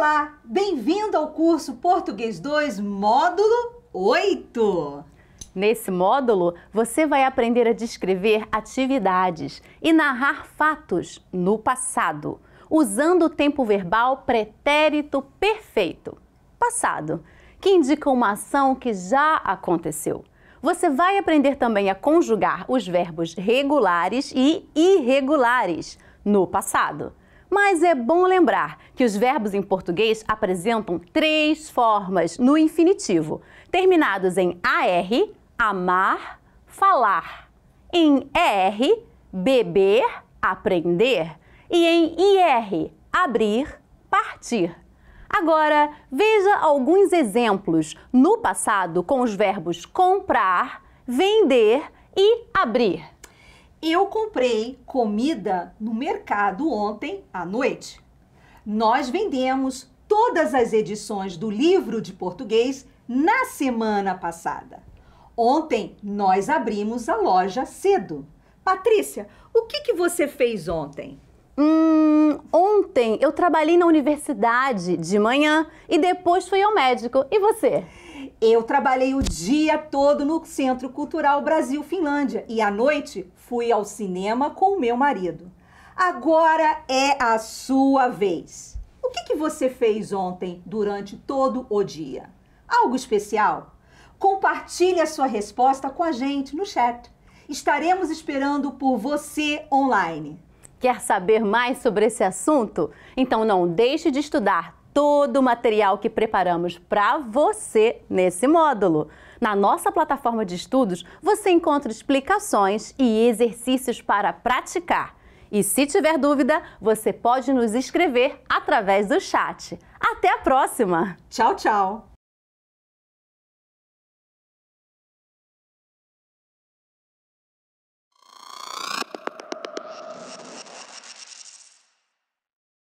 Olá, bem-vindo ao curso Português 2, módulo 8. Nesse módulo, você vai aprender a descrever atividades e narrar fatos no passado, usando o tempo verbal pretérito perfeito, passado, que indica uma ação que já aconteceu. Você vai aprender também a conjugar os verbos regulares e irregulares no passado. Mas é bom lembrar que os verbos em português apresentam três formas no infinitivo, terminados em AR, amar, falar, em ER, beber, aprender, e em IR, abrir, partir. Agora, veja alguns exemplos no passado com os verbos comprar, vender e abrir. Eu comprei comida no mercado ontem à noite. Nós vendemos todas as edições do livro de português na semana passada. Ontem nós abrimos a loja cedo. Patrícia, o que, que você fez ontem? Hum, ontem eu trabalhei na universidade de manhã e depois fui ao médico. E você? Eu trabalhei o dia todo no Centro Cultural Brasil Finlândia e à noite fui ao cinema com o meu marido. Agora é a sua vez. O que, que você fez ontem durante todo o dia? Algo especial? Compartilhe a sua resposta com a gente no chat. Estaremos esperando por você online. Quer saber mais sobre esse assunto? Então não deixe de estudar todo o material que preparamos para você nesse módulo. Na nossa plataforma de estudos, você encontra explicações e exercícios para praticar. E se tiver dúvida, você pode nos escrever através do chat. Até a próxima! Tchau, tchau!